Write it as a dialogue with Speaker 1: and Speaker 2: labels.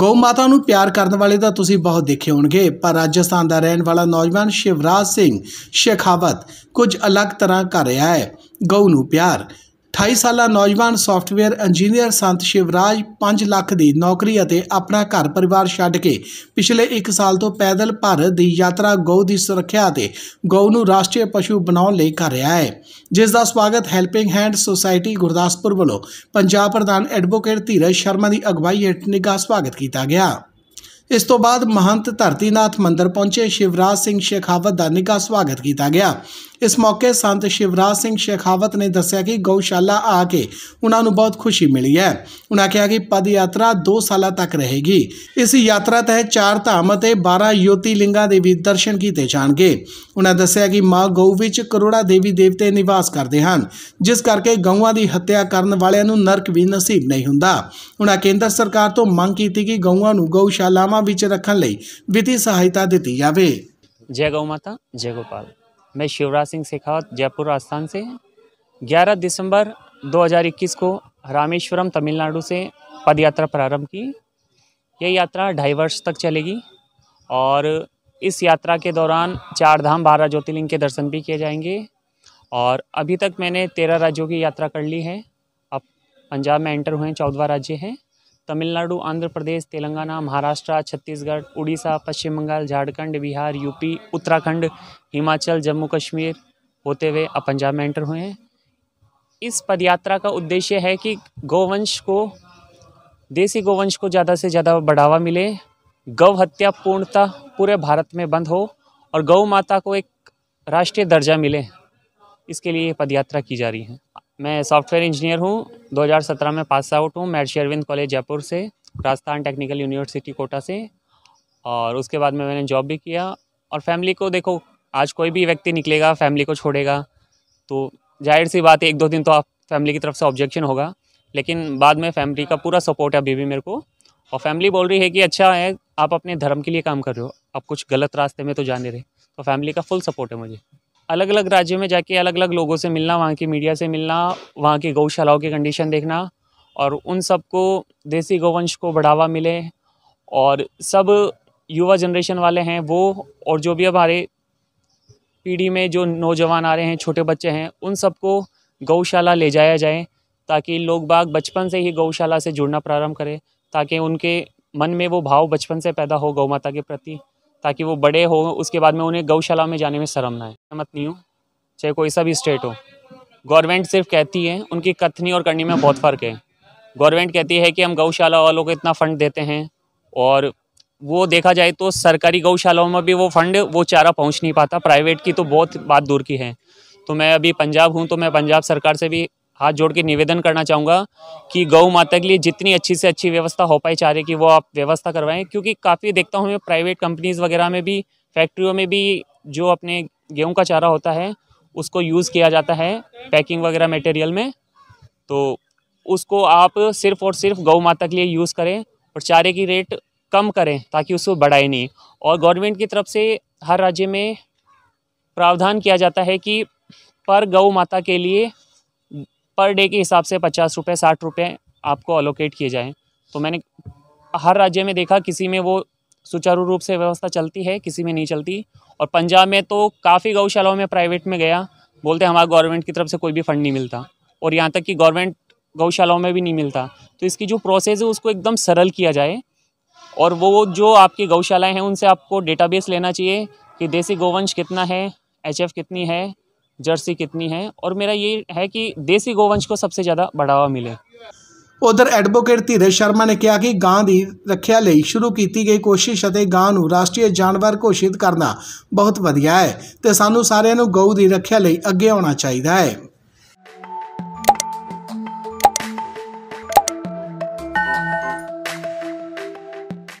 Speaker 1: ਗਊ ਮਾਤਾ ਨੂੰ ਪਿਆਰ ਕਰਨ ਵਾਲੇ ਤਾਂ ਤੁਸੀਂ ਬਹੁਤ ਦੇਖੇ ਹੋਣਗੇ ਪਰ ਰਾਜਸਥਾਨ ਦਾ ਰਹਿਣ ਵਾਲਾ ਨੌਜਵਾਨ ਸ਼ਿਵਰਾਜ ਸਿੰਘ ਸ਼ੇਖਾਵਤ ਕੁਝ ਅਲੱਗ ਤਰ੍ਹਾਂ ਕਰ ਰਿਹਾ ਹੈ ਗਊ ਨੂੰ ਪਿਆਰ 28 ਸਾਲਾ ਨੌਜਵਾਨ ਸੌਫਟਵੇਅਰ ਇੰਜੀਨੀਅਰ ਸੰਤ ਸ਼ਿਵਰਾਜ 5 ਲੱਖ ਦੀ ਨੌਕਰੀ ਅਤੇ ਆਪਣਾ ਘਰ ਪਰਿਵਾਰ ਛੱਡ ਕੇ ਪਿਛਲੇ 1 ਸਾਲ ਤੋਂ ਪੈਦਲ ਭਾਰਤ ਦੀ ਯਾਤਰਾ ਗਊ ਦੀ ਸੁਰੱਖਿਆ ਅਤੇ ਗਊ ਨੂੰ ਰਾਸ਼ਟਰੀ ਪਸ਼ੂ ਬਣਾਉਣ ਲਈ ਕਰ ਰਿਹਾ ਹੈ ਜਿਸ ਦਾ ਸਵਾਗਤ ਹੈਲਪਿੰਗ ਹੈਂਡ ਸੋਸਾਇਟੀ ਗੁਰਦਾਸਪੁਰ ਵੱਲੋਂ ਪੰਜਾਬ ਪ੍ਰਧਾਨ ਐਡਵੋਕੇਟ ਧੀਰਜ ਸ਼ਰਮਾ ਦੀ ਅਗਵਾਈ ਹੇਠ ਨਿੱਘਾ ਸਵਾਗਤ ਕੀਤਾ ਗਿਆ ਇਸ ਤੋਂ ਬਾਅਦ ਮਹੰਤ ਧਰਤੀਨਾਥ ਮੰਦਰ ਪਹੁੰਚੇ ਸ਼ਿਵਰਾਜ ਸਿੰਘ ਸ਼ੇਖਾਵਤ ਦਾ ਨਿੱਘਾ ਸਵਾਗਤ ਕੀਤਾ ਗਿਆ ਇਸ ਮੌਕੇ ਸੰਤ ਸ਼ਿਵਰਾਜ ਸਿੰਘ ਸ਼ੇਖਾਵਤ ਨੇ ਦੱਸਿਆ ਕਿ ਗਊਸ਼ਾਲਾ ਆ ਕੇ ਉਹਨਾਂ ਨੂੰ ਬਹੁਤ ਖੁਸ਼ੀ ਮਿਲੀ ਹੈ ਉਹਨਾਂ ਕਿਹਾ ਕਿ ਪਦ ਯਾਤਰਾ 2 ਸਾਲਾਂ ਤੱਕ ਰਹੇਗੀ ਇਸ ਯਾਤਰਾ ਤਹਿਤ ਚਾਰ ਧਾਮ ਅਤੇ 12 ਯੋਤੀ ਲਿੰਗਾਂ ਦੇ ਵੀ ਦਰਸ਼ਨ ਕੀਤੇ ਜਾਣਗੇ ਉਹਨਾਂ ਦੱਸਿਆ ਕਿ ਮਾਂ ਗਊ ਵਿੱਚ ਕਰੋੜਾ ਦੇਵੀ ਦੇਵਤੇ ਨਿਵਾਸ ਕਰਦੇ ਹਨ ਜਿਸ ਕਰਕੇ ਗਊਆਂ ਦੀ ਹੱਤਿਆ ਕਰਨ ਵਾਲਿਆਂ ਨੂੰ ਨਰਕ ਵੀ ਨਸੀਬ ਨਹੀਂ ਹੁੰਦਾ ਉਹਨਾਂ ਕੇਂਦਰ ਸਰਕਾਰ ਤੋਂ ਮੰਗ ਕੀਤੀ ਕਿ ਗਊਆਂ ਨੂੰ ਗਊਸ਼ਾਲਾਵਾਂ ਵਿੱਚ ਰੱਖਣ ਲਈ ਵਿੱਤੀ ਸਹਾਇਤਾ ਦਿੱਤੀ ਜਾਵੇ
Speaker 2: ਜੈ ਗਊ ਮਾਤਾ ਜੈ ਗੋਪਾਲ मैं शिवराज सिंह शेखावत जयपुर राजस्थान से 11 दिसंबर 2021 को रामेश्वरम तमिलनाडु से पद यात्रा प्रारंभ की यह यात्रा ढाई वर्ष तक चलेगी और इस यात्रा के दौरान चार धाम बारह ज्योतिर्लिंग के दर्शन भी किए जाएंगे और अभी तक मैंने तेरह राज्यों की यात्रा कर ली है अब पंजाब में एंटर हुए हैं चौदवा राज्य हैं तमिलनाडु आंध्र प्रदेश तेलंगाना महाराष्ट्र छत्तीसगढ़ उड़ीसा पश्चिम बंगाल झारखंड बिहार यूपी उत्तराखंड हिमाचल जम्मू कश्मीर होते हुए अब पंजाब में एंटर हुए हैं इस पदयात्रा का उद्देश्य है कि गौवंश को देसी गौवंश को ज़्यादा से ज़्यादा बढ़ावा मिले गौ हत्या पूर्णतः पूरे भारत में बंद हो और गौ माता को एक राष्ट्रीय दर्जा मिले इसके लिए ये पदयात्रा की जा रही है मैं सॉफ्टवेयर इंजीनियर हूँ 2017 में पास आउट हूँ मैट शेरविंद कॉलेज जयपुर से राजस्थान टेक्निकल यूनिवर्सिटी कोटा से और उसके बाद में मैंने जॉब भी किया और फैमिली को देखो आज कोई भी व्यक्ति निकलेगा फैमिली को छोड़ेगा तो जाहिर सी बात है एक दो दिन तो आप फैमिली की तरफ से ऑब्जेक्शन होगा लेकिन बाद में फैमिली का पूरा सपोर्ट है अभी भी मेरे को और फैमिली बोल रही है कि अच्छा है आप अपने धर्म के लिए काम कर रहे हो आप कुछ गलत रास्ते में तो जाने रहे तो फैमिली का फुल सपोर्ट है मुझे अलग अलग राज्यों में जाके अलग अलग लोगों से मिलना वहाँ की मीडिया से मिलना वहाँ की गौशालाओं की कंडीशन देखना और उन सबको देसी गौवंश को बढ़ावा मिले और सब युवा जनरेशन वाले हैं वो और जो भी हमारे पीढ़ी में जो नौजवान आ रहे हैं छोटे बच्चे हैं उन सबको गौशाला ले जाया जाए ताकि लोग बाग बचपन से ही गौशाला से जुड़ना प्रारंभ करें ताकि उनके मन में वो भाव बचपन से पैदा हो गौ माता के प्रति ताकि वो बड़े हो उसके बाद में उन्हें गौशाला में जाने में शर्म ना आए मत नहीं हो चाहे कोई सा भी स्टेट हो गवर्नमेंट सिर्फ कहती है उनकी कथनी और करनी में बहुत फ़र्क है गवर्नमेंट कहती है कि हम गौशाला वालों को इतना फ़ंड देते हैं और वो देखा जाए तो सरकारी गौशालाओं में भी वो फंड वो चारा पहुँच नहीं पाता प्राइवेट की तो बहुत बात दूर की है तो मैं अभी पंजाब हूँ तो मैं पंजाब सरकार से भी हाथ जोड़ के निवेदन करना चाहूँगा कि गौ माता के लिए जितनी अच्छी से अच्छी व्यवस्था हो पाई चाह कि वो आप व्यवस्था करवाएं क्योंकि काफ़ी देखता हूँ मैं प्राइवेट कंपनीज़ वगैरह में भी फैक्ट्रियों में भी जो अपने गेहूँ का चारा होता है उसको यूज़ किया जाता है पैकिंग वगैरह मटेरियल में तो उसको आप सिर्फ और सिर्फ गौ माता के लिए यूज़ करें और चारे की रेट कम करें ताकि उसको बढ़ाए नहीं और गवर्नमेंट की तरफ से हर राज्य में प्रावधान किया जाता है कि पर गौ माता के लिए पर डे के हिसाब से पचास रुपये साठ रुपये आपको अलोकेट किए जाएँ तो मैंने हर राज्य में देखा किसी में वो सुचारू रूप से व्यवस्था चलती है किसी में नहीं चलती और पंजाब में तो काफ़ी गौशालाओं में प्राइवेट में गया बोलते हमारा गवर्नमेंट की तरफ से कोई भी फंड नहीं मिलता और यहाँ तक कि गवर्नमेंट गौशालाओं में भी नहीं मिलता तो इसकी जो प्रोसेस है उसको एकदम सरल किया जाए और वो जो आपकी गौशालाएँ हैं उनसे आपको डेटाबेस लेना चाहिए कि देसी गोवंश कितना है एच कितनी है जर्सी कितनी है और मेरा ये है कि देसी गोवंश को सबसे ज़्यादा बढ़ावा मिले उधर
Speaker 1: एडवोकेट धीरे शर्मा ने कहा कि गां की रख्या शुरू की गई कोशिश और गां राष्ट्रीय जानवर घोषित करना बहुत वाइया है तो सू सारू गऊ की रख्या अगे आना चाहिए है